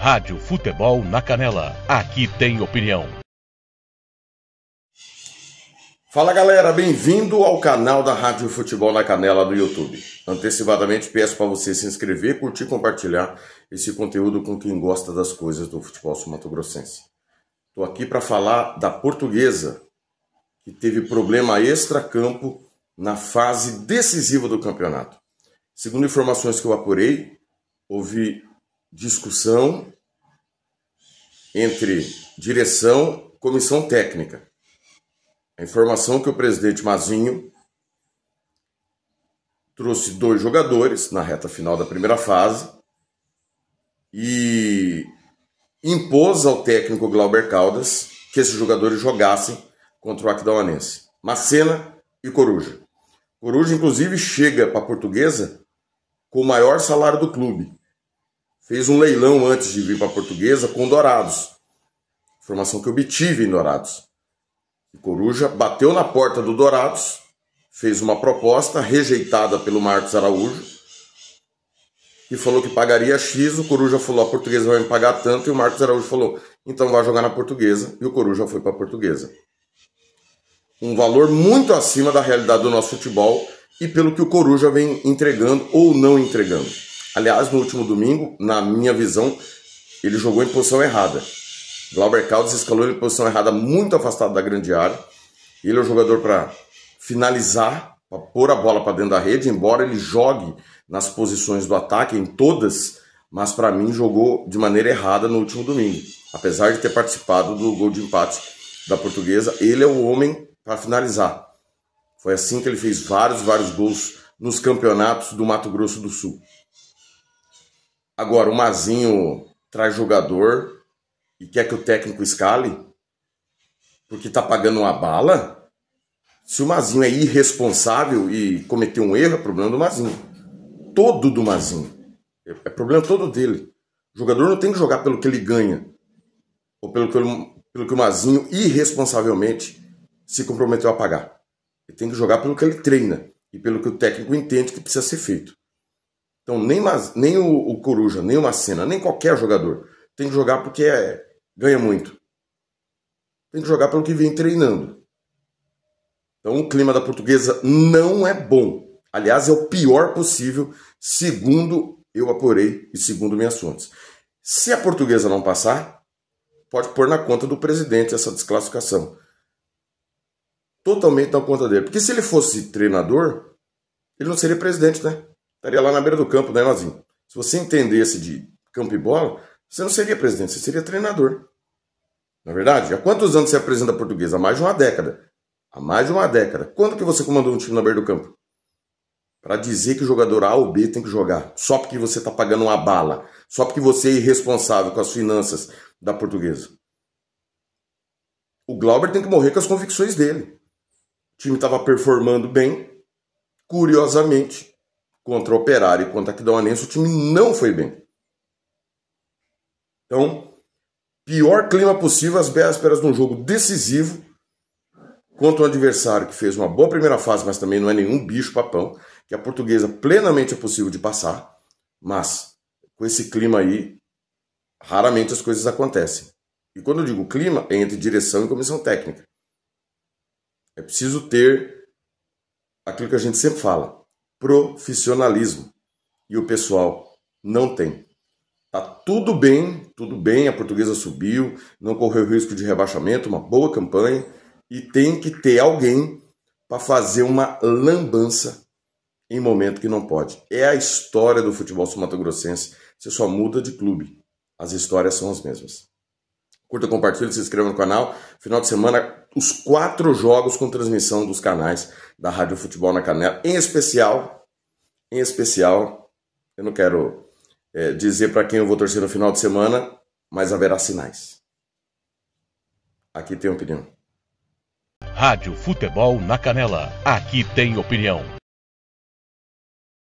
Rádio Futebol na Canela. Aqui tem opinião. Fala galera, bem-vindo ao canal da Rádio Futebol na Canela do YouTube. Antecipadamente peço para você se inscrever, curtir, compartilhar esse conteúdo com quem gosta das coisas do futebol sul-mato-grossense. Estou aqui para falar da portuguesa, que teve problema extra-campo na fase decisiva do campeonato. Segundo informações que eu apurei, houve discussão entre direção e comissão técnica. A informação que o presidente Mazinho trouxe dois jogadores na reta final da primeira fase e impôs ao técnico Glauber Caldas que esses jogadores jogassem contra o Aquidauanense, Macena e Coruja. Coruja, inclusive, chega para a portuguesa com o maior salário do clube, fez um leilão antes de vir para a portuguesa com Dourados. Informação que obtive em Dourados. O Coruja bateu na porta do Dourados, fez uma proposta rejeitada pelo Marcos Araújo e falou que pagaria X. O Coruja falou: a portuguesa vai me pagar tanto. E o Marcos Araújo falou: então vai jogar na portuguesa. E o Coruja foi para a portuguesa. Um valor muito acima da realidade do nosso futebol e pelo que o Coruja vem entregando ou não entregando. Aliás, no último domingo, na minha visão, ele jogou em posição errada. Glauber Caldas escalou ele em posição errada, muito afastado da grande área. Ele é o jogador para finalizar, para pôr a bola para dentro da rede, embora ele jogue nas posições do ataque, em todas, mas para mim jogou de maneira errada no último domingo. Apesar de ter participado do gol de empate da portuguesa, ele é o homem para finalizar. Foi assim que ele fez vários, vários gols nos campeonatos do Mato Grosso do Sul. Agora, o Mazinho traz jogador e quer que o técnico escale porque tá pagando uma bala. Se o Mazinho é irresponsável e cometeu um erro, é problema do Mazinho. Todo do Mazinho. É problema todo dele. O jogador não tem que jogar pelo que ele ganha. Ou pelo que, pelo que o Mazinho irresponsavelmente se comprometeu a pagar. Ele tem que jogar pelo que ele treina e pelo que o técnico entende que precisa ser feito. Então, nem, nem o, o Coruja, nem o Macena, nem qualquer jogador tem que jogar porque é, ganha muito. Tem que jogar pelo que vem treinando. Então, o clima da portuguesa não é bom. Aliás, é o pior possível, segundo eu apurei e segundo minhas fontes. Se a portuguesa não passar, pode pôr na conta do presidente essa desclassificação. Totalmente na conta dele. Porque se ele fosse treinador, ele não seria presidente, né? estaria lá na beira do campo, né, Nozinho? Se você entendesse de campo e bola, você não seria presidente, você seria treinador. Na é verdade, há quantos anos você apresenta Portuguesa? Há mais de uma década. Há mais de uma década. Quando que você comandou um time na beira do campo? Para dizer que o jogador A ou B tem que jogar, só porque você está pagando uma bala, só porque você é irresponsável com as finanças da portuguesa. O Glauber tem que morrer com as convicções dele. O time estava performando bem, curiosamente, contra o Operário e contra a Aquidauanense, o time não foi bem. Então, pior clima possível às vésperas de um jogo decisivo contra um adversário que fez uma boa primeira fase, mas também não é nenhum bicho papão, que a portuguesa plenamente é possível de passar, mas com esse clima aí, raramente as coisas acontecem. E quando eu digo clima, é entre direção e comissão técnica. É preciso ter aquilo que a gente sempre fala profissionalismo. E o pessoal não tem. Tá tudo bem, tudo bem, a portuguesa subiu, não correu risco de rebaixamento, uma boa campanha, e tem que ter alguém para fazer uma lambança em momento que não pode. É a história do futebol sumatogrossense, você só muda de clube. As histórias são as mesmas. Curta, compartilhe, se inscreva no canal. Final de semana os quatro jogos com transmissão dos canais da Rádio Futebol na Canela, em especial, em especial, eu não quero é, dizer para quem eu vou torcer no final de semana, mas haverá sinais. Aqui tem opinião. Rádio Futebol na Canela, aqui tem opinião.